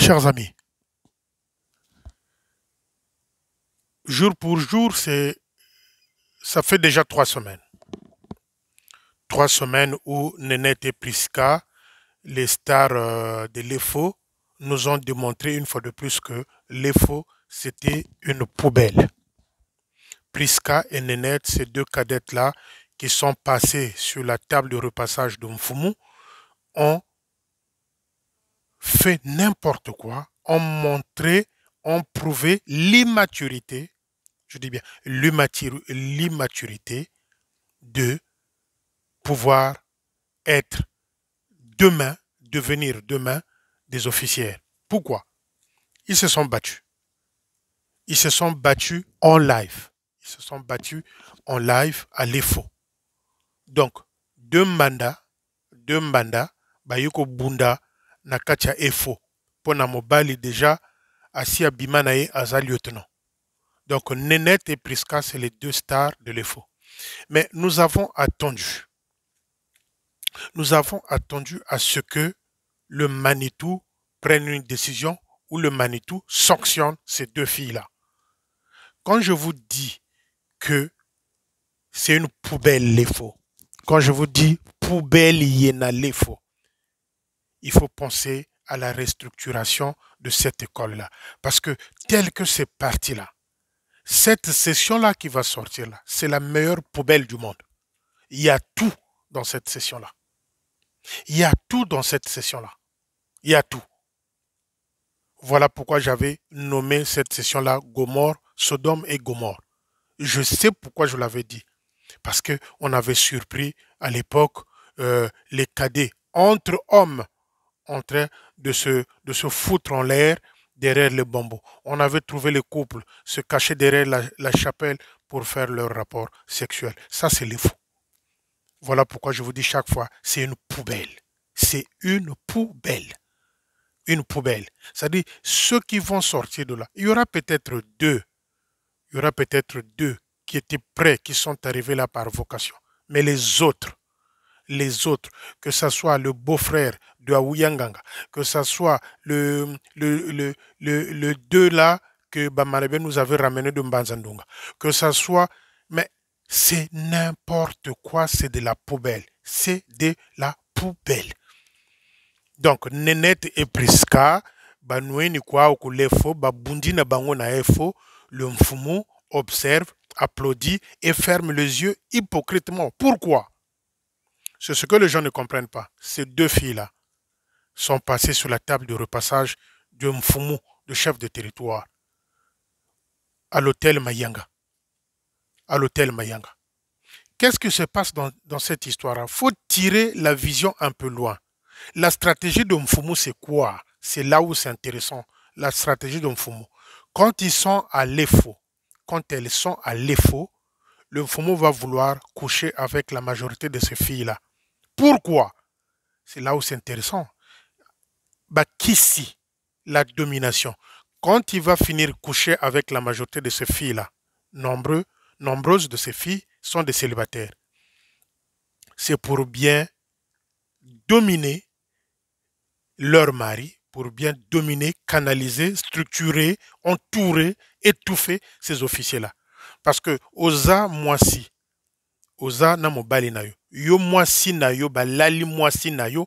Chers amis, jour pour jour, c'est, ça fait déjà trois semaines. Trois semaines où Nenette et Priska, les stars euh, de l'EFO, nous ont démontré une fois de plus que l'EFO, c'était une poubelle. Prisca et Nenette, ces deux cadettes-là, qui sont passées sur la table de repassage de Mfumu, ont fait n'importe quoi ont montré, ont prouvé l'immaturité, je dis bien l'immaturité de pouvoir être demain, devenir demain des officiers. Pourquoi Ils se sont battus. Ils se sont battus en live. Ils se sont battus en live à l'effort Donc, deux mandats, deux mandats, Bayoko Bunda, na efo pour mobali déjà asi Bimanae lieutenant donc nenette et prisca c'est les deux stars de l'efo mais nous avons attendu nous avons attendu à ce que le manitou prenne une décision ou le Manitou sanctionne ces deux filles-là. Quand je vous dis que c'est une poubelle, l'Efo, quand je vous dis poubelle, yéna l'Efo, il faut penser à la restructuration de cette école-là. Parce que telle que c'est parti là, cette session-là qui va sortir là, c'est la meilleure poubelle du monde. Il y a tout dans cette session-là. Il y a tout dans cette session-là. Il y a tout. Voilà pourquoi j'avais nommé cette session-là Gomorre, Sodome et Gomorre. Je sais pourquoi je l'avais dit. Parce que on avait surpris à l'époque euh, les cadets entre hommes en train de se, de se foutre en l'air derrière les bambous. On avait trouvé les couples se cacher derrière la, la chapelle pour faire leur rapport sexuel. Ça, c'est les fous. Voilà pourquoi je vous dis chaque fois, c'est une poubelle. C'est une poubelle. Une poubelle. C'est-à-dire, ceux qui vont sortir de là, il y aura peut-être deux. Il y aura peut-être deux qui étaient prêts, qui sont arrivés là par vocation. Mais les autres, les autres, que ce soit le beau-frère de Aouyanganga, que ce soit le, le, le, deux là que Bamarebe nous avait ramené de Mbanzandunga, que ce soit... Mais c'est n'importe quoi, c'est de la poubelle. C'est de la poubelle. Donc, Nenette et Priska, nous ou Lefo, Babundi na na efo, le mfumu observe, applaudit et ferme les yeux hypocritement. Pourquoi c'est ce que les gens ne comprennent pas. Ces deux filles-là sont passées sur la table de repassage de Mfumu, de chef de territoire, à l'hôtel Mayanga. À l'hôtel Mayanga. Qu'est-ce qui se passe dans, cette histoire-là faut tirer la vision un peu loin. La stratégie de Mfumu, c'est quoi C'est là où c'est intéressant. La stratégie de Mfumu. Quand ils sont à l'EFO, quand elles sont à l'EFO, le Mfumu va vouloir coucher avec la majorité de ces filles-là. Pourquoi C'est là où c'est intéressant. Bakissi, la domination. Quand il va finir coucher avec la majorité de ces filles-là, nombreux, nombreuses de ces filles sont des célibataires. C'est pour bien dominer leur mari, pour bien dominer, canaliser, structurer, entourer, étouffer ces officiers-là. Parce que Oza Osa, Oza Namobali yo yo yo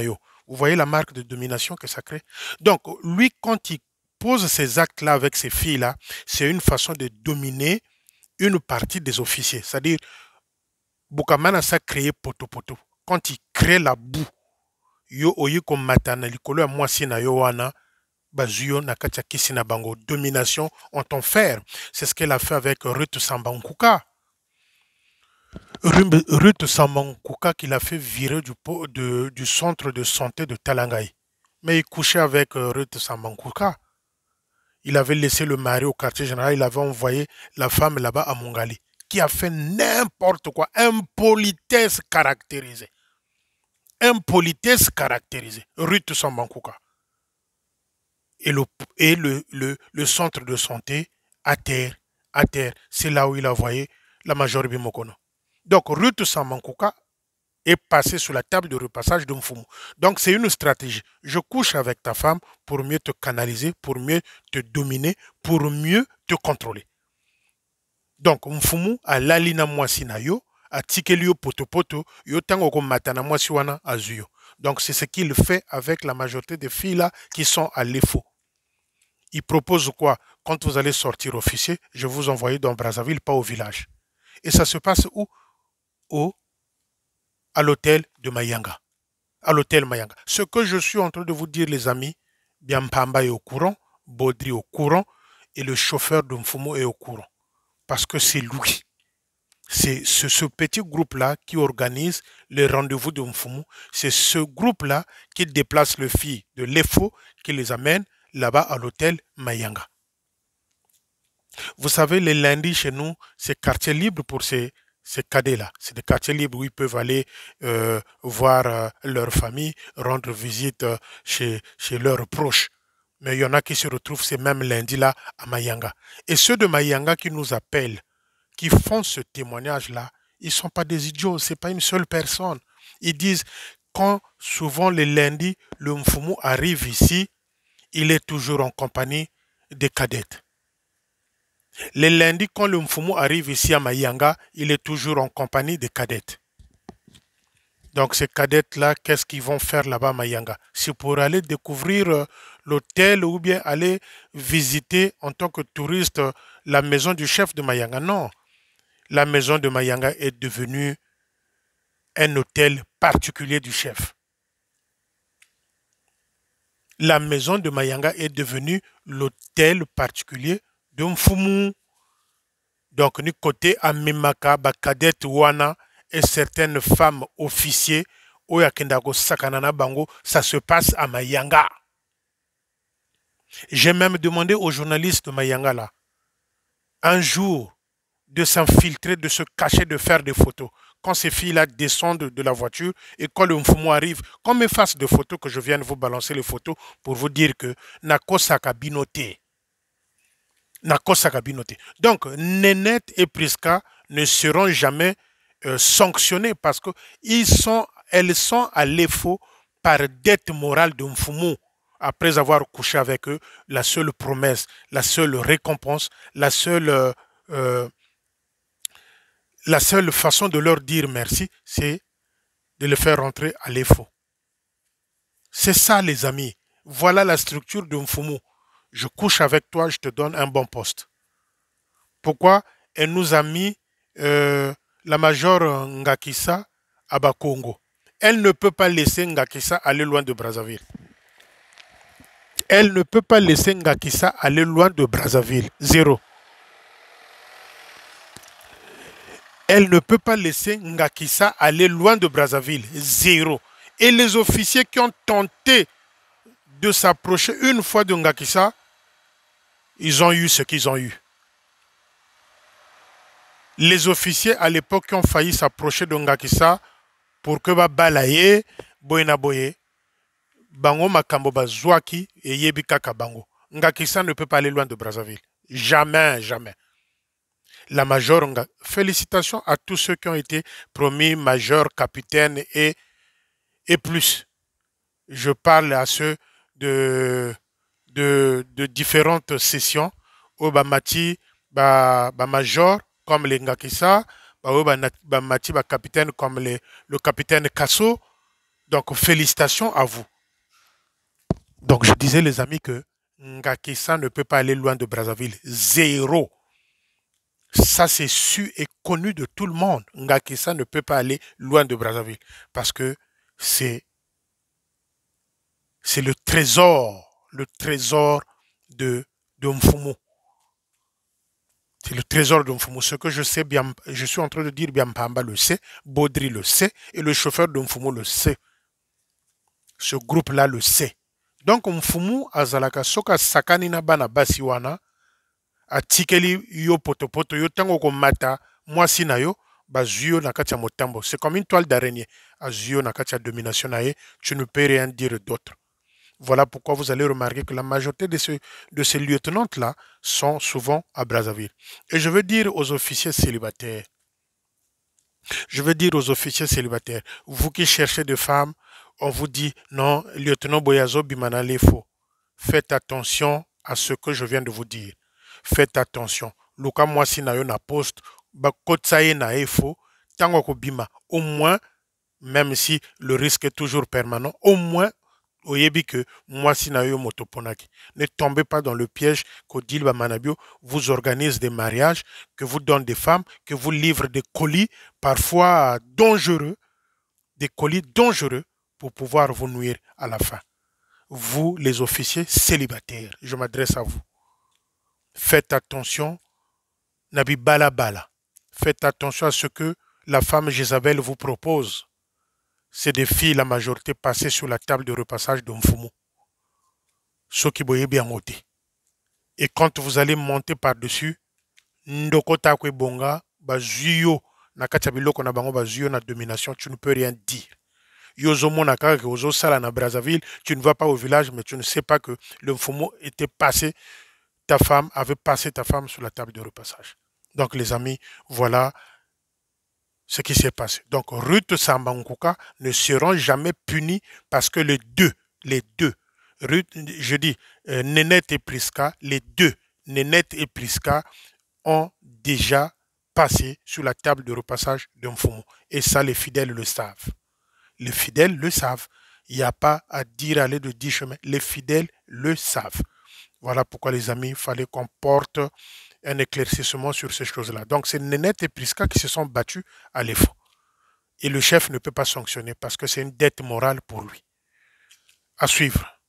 yo vous voyez la marque de domination que ça crée donc lui quand il pose ses actes là avec ses filles là c'est une façon de dominer une partie des officiers c'est-à-dire Bukamana ça créé poto poto quand il crée la boue yo matana yo bah, domination en ton fer c'est ce qu'elle a fait avec Ruth Sambankuka Ruth Samankuka qui l'a fait virer du, centre de santé de Talangaï. Mais il couchait avec euh, Ruth Samankuka. Il avait laissé le mari au quartier général, il avait envoyé la femme là-bas à Mongali, qui a fait n'importe quoi, impolitesse caractérisée. Impolitesse caractérisée. Ruth Samankuka. Et, le, et le, centre de santé à terre, à terre, c'est là où il a envoyé la major Bimokono. Donc Ruth Samankuka est passé sur la table de repassage de Mfumu. Donc c'est une stratégie. Je couche avec ta femme pour mieux te canaliser, pour mieux te dominer, pour mieux te contrôler. Donc Mfumu a lalina mwasinayo, a tikelio potopoto, yo tango matana azuyo. Donc c'est ce qu'il fait avec la majorité des filles là qui sont à l'EFO. Il propose quoi Quand vous allez sortir officier, je vous envoie dans Brazzaville, pas au village. Et ça se passe où à l'hôtel de Mayanga. À l'hôtel Mayanga. Ce que je suis en train de vous dire, les amis, Biampamba est au courant, Baudry est au courant, et le chauffeur de Mfumo est au courant. Parce que c'est lui. C'est ce, petit groupe-là qui organise les rendez-vous de Mfumu. C'est ce groupe-là qui déplace le fils de l'EFO, qui les amène là-bas à l'hôtel Mayanga. Vous savez, les lundis chez nous, c'est quartier libre pour ces ces cadets-là. C'est des quartiers libres où ils peuvent aller euh, voir euh, leur famille, rendre visite euh, chez, chez leurs proches. Mais il y en a qui se retrouvent ces mêmes lundis-là à Mayanga. Et ceux de Mayanga qui nous appellent, qui font ce témoignage-là, ils ne sont pas des idiots, ce n'est pas une seule personne. Ils disent, quand souvent les lundis, le Mfumu arrive ici, il est toujours en compagnie des cadettes. Les lundis, quand le Mfumu arrive ici à Mayanga, il est toujours en compagnie des cadettes. Donc ces cadettes-là, qu'est-ce qu'ils vont faire là-bas à Mayanga C'est pour aller découvrir euh, l'hôtel ou bien aller visiter en tant que touriste la maison du chef de Mayanga. Non, la maison de Mayanga est devenue un hôtel particulier du chef. La maison de Mayanga est devenue l'hôtel particulier de Mfumu. Donc, du côté Amimaka, ba cadette wana et certaines femmes officiers au sakanana bango, ça se passe à Mayanga. J'ai même demandé aux journalistes de Mayanga là, un jour, de s'infiltrer, de se cacher, de faire des photos. Quand ces filles-là descendent de la voiture et quand le Mfumu arrive, qu'on me fasse des photos, que je vienne vous balancer les photos pour vous dire que Nako binoté donc Nénette et Priska ne seront jamais euh, sanctionnés parce que ils sont, elles sont à l'effort par dette morale de Mfumu après avoir couché avec eux, la seule promesse, la seule récompense, la seule, euh, euh, la seule façon de leur dire merci, c'est de les faire rentrer à l'effort. C'est ça, les amis. Voilà la structure de Mfumu je couche avec toi, je te donne un bon poste. Pourquoi elle nous a mis euh, la major euh, Ngakissa à Bakongo Elle ne peut pas laisser Ngakissa aller loin de Brazzaville. Elle ne peut pas laisser Ngakissa aller loin de Brazzaville. Zéro. Elle ne peut pas laisser Ngakissa aller loin de Brazzaville. Zéro. Et les officiers qui ont tenté de s'approcher une fois de Ngakissa, ils ont eu ce qu'ils ont eu. Les officiers à l'époque qui ont failli s'approcher de pour que ba balaye boye bango makambo Zouaki et Yebika Kabango. bango. Ngakisa ne peut pas aller loin de Brazzaville. Jamais, jamais. La major Félicitations à tous ceux qui ont été promis major, capitaine et, et plus. Je parle à ceux de de, différentes sessions Obamati bamati bamajor comme les ngakisa Mati bamati capitaine comme le capitaine kasso donc félicitations à vous donc je disais les amis que Ngakissa ne peut pas aller loin de Brazzaville. Zéro. Ça, c'est su et connu de tout le monde. Ngakissa ne peut pas aller loin de Brazzaville. Parce que c'est, c'est le trésor le trésor de, de C'est le trésor de Mfumo. Ce que je sais bien, je suis en train de dire, Biampamba le sait, Baudry le sait, et le chauffeur de Mfumo le sait. Ce groupe-là le sait. Donc Mfumu azalaka soka Sakanina na bana Basiwana, atikeli yo potopoto yo tango komata mwasi Sinayo, yo na motambo. C'est comme une toile d'araignée. azio Nakatia, na domination Nae, tu ne peux rien dire d'autre. Voilà pourquoi vous allez remarquer que la majorité de, de ces lieutenantes-là sont souvent à Brazzaville. Et je veux dire aux officiers célibataires, je veux dire aux officiers célibataires, vous qui cherchez des femmes, on vous dit non, lieutenant Boyazo Bimana est Faites attention à ce que je viens de vous dire. Faites attention. Luka na poste, na tango Au moins, même si le risque est toujours permanent, au moins que ne tombez pas dans le piège qu'Odilba Manabio vous organise des mariages que vous donne des femmes que vous livre des colis parfois dangereux des colis dangereux pour pouvoir vous nuire à la fin vous les officiers célibataires je m'adresse à vous faites attention nabi bala bala faites attention à ce que la femme Jézabel vous propose c'est des filles, la majorité, passées sur la table de repassage de qui est bien monté. Et quand vous allez monter par-dessus, Ndokota Bonga, na domination, tu ne peux rien dire. Brazzaville, tu ne vas pas au village, mais tu ne sais pas que le Mfumu était passé, ta femme avait passé ta femme sur la table de repassage. Donc, les amis, voilà ce qui s'est passé. Donc Ruth Sambankuka ne seront jamais punis parce que les deux, les deux, Ruth, je dis euh, et Priska, les deux, Nénette et Priska, ont déjà passé sur la table de repassage d'un Mfumo. Et ça, les fidèles le savent. Les fidèles le savent. Il n'y a pas à dire aller de dix chemins. Les fidèles le savent. Voilà pourquoi, les amis, il fallait qu'on porte un éclaircissement sur ces choses-là. Donc c'est Nenette et Priska qui se sont battus à l'effort. Et le chef ne peut pas sanctionner parce que c'est une dette morale pour lui. À suivre.